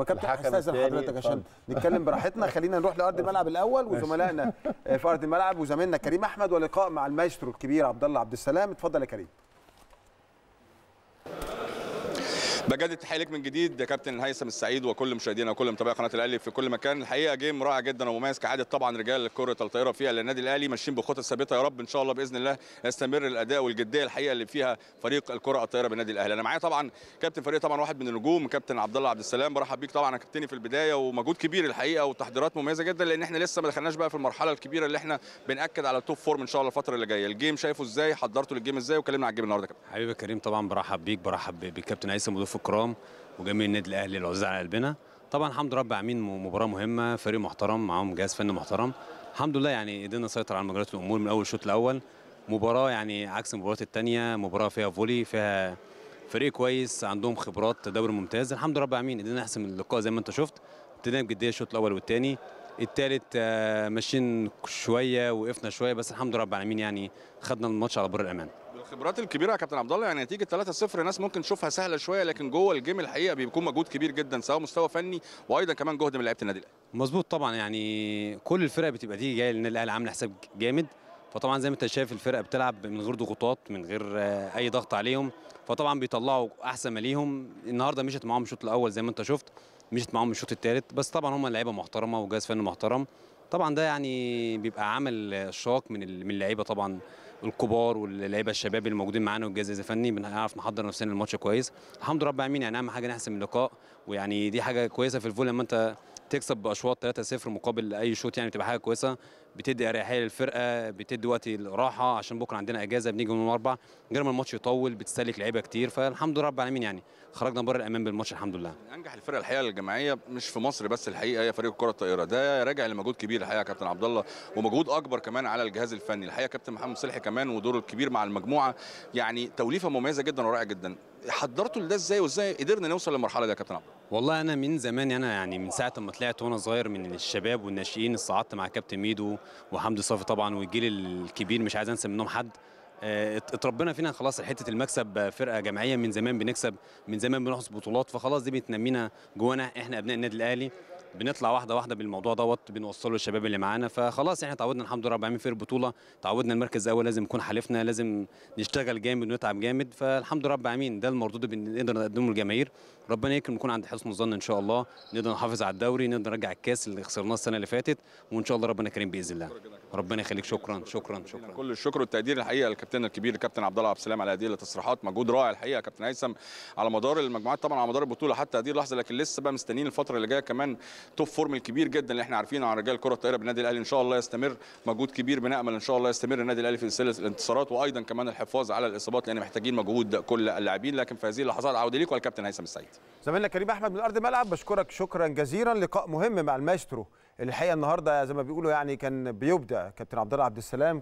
فكابتن كابتن هستاذن حضرتك عشان نتكلم براحتنا خلينا نروح لارض الملعب الاول وزملائنا آه، في ارض الملعب وزميلنا كريم احمد ولقاء مع المايسترو الكبير عبد الله عبد السلام اتفضل يا كريم بجدد التحيه ليك من جديد يا كابتن هيثم السعيد وكل مشاهدينا وكل متابعي قناه الاهلي في كل مكان الحقيقه جيم رائع جدا ومميز كعاده طبعا رجال الكره الطايره فيها للنادي الاهلي ماشيين بخطى ثابته يا رب ان شاء الله باذن الله يستمر الاداء والجديه الحقيقه اللي فيها فريق الكره الطايره بالنادي الاهلي انا معايا طبعا كابتن فريق طبعا واحد من النجوم كابتن عبد الله عبد السلام برحب بيك طبعا كابتني في البدايه ومجهود كبير الحقيقه وتحضيرات مميزه جدا لان احنا لسه ما دخلناش بقى في المرحله الكبيره اللي احنا بناكد على التوب فورم ان شاء الله الفتره اللي جايه الجيم شايفه ازاي حضرته للجيم ازاي وكلمنا على الجيم النهارده كابتن حبيبي كريم طبعا برحب بيك برحب بكابتن هيثم ضيوف الكرام وجميع النادي الاهلي العزيز على قلبنا طبعا الحمد لله رب العالمين مباراه مهمه فريق محترم معاهم جهاز فني محترم الحمد لله يعني قدرنا نسيطر على مجريات الامور من اول الشوط الاول مباراه يعني عكس المباريات الثانيه مباراه فيها فولي فيها فريق كويس عندهم خبرات دوري ممتاز الحمد لله رب العالمين قدرنا نحسم اللقاء زي ما انت شفت ابتدينا بجديه الشوط الاول والثاني الثالث آه، ماشيين شويه وقفنا شويه بس الحمد لله رب العالمين يعني خدنا الماتش على بر الامان الخبرات الكبيره يا كابتن عبد الله يعني نتيجه 3-0 ناس ممكن تشوفها سهله شويه لكن جوه الجيم الحقيقه بيكون مجهود كبير جدا سواء مستوى فني وايضا كمان جهد من لعيبه النادي الاهلي مظبوط طبعا يعني كل الفرق بتبقى دي جايه للنادي الاهلي عامل حساب جامد فطبعا زي ما انت شايف الفرقه بتلعب من غير ضغوطات من غير آه، اي ضغط عليهم فطبعا بيطلعوا احسن ما ليهم النهارده مشت معاهم الشوط الاول زي ما انت شفت مشت معاهم الشوط الثالث بس طبعا هم لعيبه محترمه وجهاز فني محترم طبعا ده يعني بيبقى عامل شاق من من اللعيبه طبعا الكبار واللعيبه الشباب اللي موجودين معانا والجهاز الفني بنعرف نحضر نفسنا للماتش كويس الحمد لله رب العالمين يعني اهم حاجه نحسم اللقاء ويعني دي حاجه كويسه في الفول لما انت تكسب باشواط 3-0 مقابل اي شوط يعني بتبقى حاجه كويسه بتدي اريحيه للفرقه بتدي وقت الراحه عشان بكره عندنا اجازه بنيجي من الاربع غير ما الماتش يطول بتستهلك لعيبه كتير فالحمد لله رب العالمين يعني خرجنا بره الامان بالماتش الحمد لله انجح الفرقه الحقيقه الجماعيه مش في مصر بس الحقيقه هي فريق الكره الطائره ده راجع لمجهود كبير الحقيقه يا كابتن عبد الله ومجهود اكبر كمان على الجهاز الفني الحقيقه كابتن محمد صلحي كمان ودوره الكبير مع المجموعه يعني توليفه مميزه جدا ورائعه جدا حضرتوا لده ازاي وازاي قدرنا نوصل للمرحله دي يا كابتن عبد والله انا من زمان يعني، انا يعني من ساعه ما طلعت وانا صغير من الشباب والناشئين صعدت مع كابتن ميدو وحمدي صافي طبعا والجيل الكبير مش عايز انسى منهم حد آه، اتربينا فينا خلاص حته المكسب فرقه جماعيه من زمان بنكسب من زمان بنحصد بطولات فخلاص دي بتنمينا جوانا احنا ابناء النادي الاهلي بنطلع واحده واحده بالموضوع دوت بنوصله للشباب اللي معانا فخلاص احنا تعودنا الحمد لله العالمين في البطوله تعودنا المركز الاول لازم يكون حلفنا لازم نشتغل جامد ونتعب جامد فالحمد لله رب العالمين ده المردود اللي بنقدر نقدمه للجماهير ربنا يكرم نكون عند حسن الظن ان شاء الله نقدر نحافظ على الدوري نقدر نرجع الكاس اللي خسرناه السنه اللي فاتت وان شاء الله ربنا كريم باذن الله ربنا يخليك شكرا شكرا شكرا كل الشكر والتقدير الحقيقه للكابتن الكبير الكابتن عبد الله عبد السلام على هذه التصريحات مجهود رائع الحقيقه يا كابتن هيثم على مدار المجموعات طبعا على مدار البطوله حتى هذه اللحظه لكن لسه بقى مستنيين الفتره اللي جايه كمان توب فورم الكبير جدا اللي احنا عارفينه عن رجال كره الطائره بالنادي الاهلي ان شاء الله يستمر مجهود كبير بنامل ان شاء الله يستمر النادي الاهلي في سلسله الانتصارات وايضا كمان الحفاظ على الاصابات لان محتاجين مجهود كل اللاعبين لكن في هذه اللحظات عوده ليك والكابتن هيثم السعيد زميلنا كريم احمد من ارض الملعب بشكرك شكرا جزيلا لقاء مهم مع المايسترو الحقيقه النهارده زي ما بيقولوا يعني كان بيبدا كابتن عبد الله عبد السلام